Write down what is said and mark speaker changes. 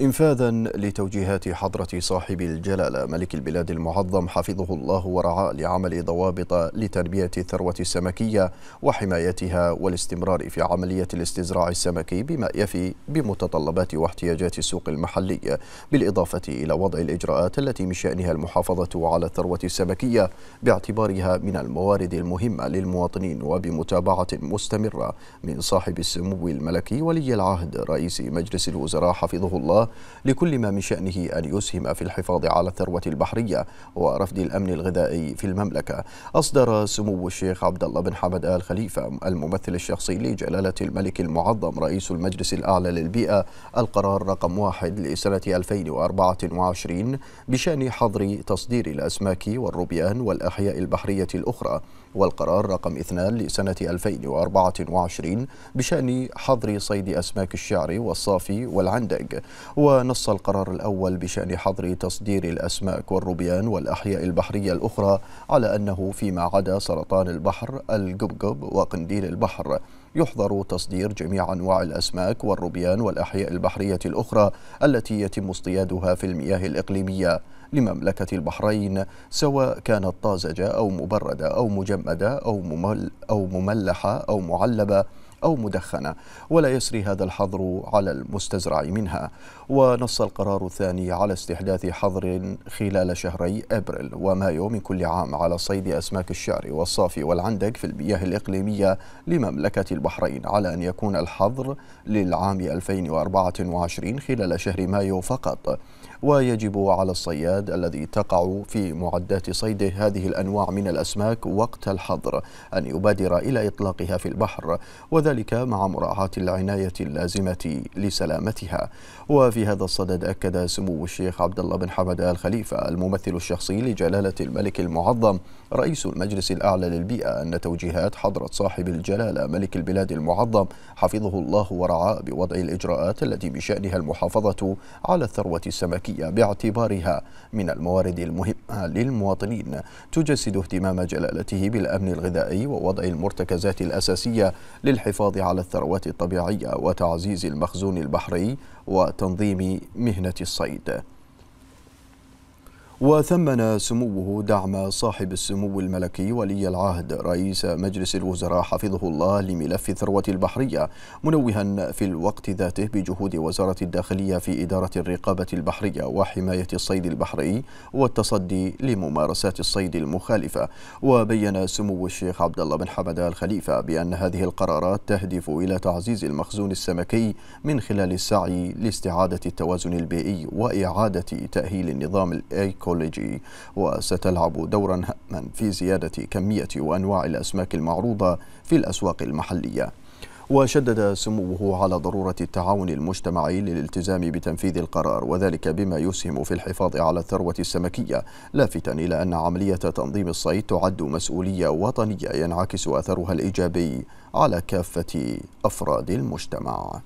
Speaker 1: انفاذا لتوجيهات حضرة صاحب الجلالة ملك البلاد المعظم حفظه الله ورعاه لعمل ضوابط لتنمية الثروة السمكية وحمايتها والاستمرار في عملية الاستزراع السمكي بما يفي بمتطلبات واحتياجات السوق المحلي بالإضافة إلى وضع الإجراءات التي من شأنها المحافظة على الثروة السمكية باعتبارها من الموارد المهمة للمواطنين وبمتابعة مستمرة من صاحب السمو الملكي ولي العهد رئيس مجلس الوزراء حفظه الله لكل ما من شأنه أن يسهم في الحفاظ على الثروة البحرية ورفد الأمن الغذائي في المملكة أصدر سمو الشيخ عبد الله بن حمد آل خليفة الممثل الشخصي لجلالة الملك المعظم رئيس المجلس الأعلى للبيئة القرار رقم واحد لسنة 2024 بشأن حظر تصدير الأسماك والروبيان والأحياء البحرية الأخرى والقرار رقم اثنان لسنة 2024 بشأن حظر صيد أسماك الشعر والصافي والعندق ونص القرار الأول بشأن حظر تصدير الأسماك والروبيان والأحياء البحرية الأخرى على أنه فيما عدا سرطان البحر القبقب وقنديل البحر يحظر تصدير جميع أنواع الأسماك والروبيان والأحياء البحرية الأخرى التي يتم اصطيادها في المياه الإقليمية لمملكة البحرين سواء كانت طازجة أو مبردة أو مجمدة أو, ممل أو مملحة أو معلبة أو مدخنة ولا يسري هذا الحظر على المستزرع منها ونص القرار الثاني على استحداث حظر خلال شهري أبريل ومايو من كل عام على صيد أسماك الشعر والصافي والعندق في المياه الإقليمية لمملكة البحرين على أن يكون الحظر للعام 2024 خلال شهر مايو فقط ويجب على الصياد الذي تقع في معدات صيده هذه الأنواع من الأسماك وقت الحظر أن يبادر إلى إطلاقها في البحر وذلك مع مراعاة العناية اللازمة لسلامتها وفي هذا الصدد أكد سمو الشيخ عبد الله بن حمد آل خليفة الممثل الشخصي لجلالة الملك المعظم رئيس المجلس الأعلى للبيئة أن توجيهات حضرة صاحب الجلالة ملك البلاد المعظم حفظه الله ورعاه بوضع الإجراءات التي بشأنها المحافظة على الثروة السمكية التركية باعتبارها من الموارد المهمة للمواطنين تجسد اهتمام جلالته بالأمن الغذائي ووضع المرتكزات الأساسية للحفاظ على الثروات الطبيعية وتعزيز المخزون البحري وتنظيم مهنة الصيد وثمن سموه دعم صاحب السمو الملكي ولي العهد رئيس مجلس الوزراء حفظه الله لملف الثروة البحرية منوها في الوقت ذاته بجهود وزارة الداخلية في إدارة الرقابة البحرية وحماية الصيد البحري والتصدي لممارسات الصيد المخالفة وبين سمو الشيخ عبد الله بن حمد الخليفة بأن هذه القرارات تهدف إلى تعزيز المخزون السمكي من خلال السعي لاستعادة التوازن البيئي وإعادة تأهيل النظام الإيكو الإيكولوجي وستلعب دورا هاما في زيادة كمية وأنواع الأسماك المعروضة في الأسواق المحلية وشدد سموه على ضرورة التعاون المجتمعي للالتزام بتنفيذ القرار وذلك بما يسهم في الحفاظ على الثروة السمكية لافتا إلى أن عملية تنظيم الصيد تعد مسؤولية وطنية ينعكس أثرها الإيجابي على كافة أفراد المجتمع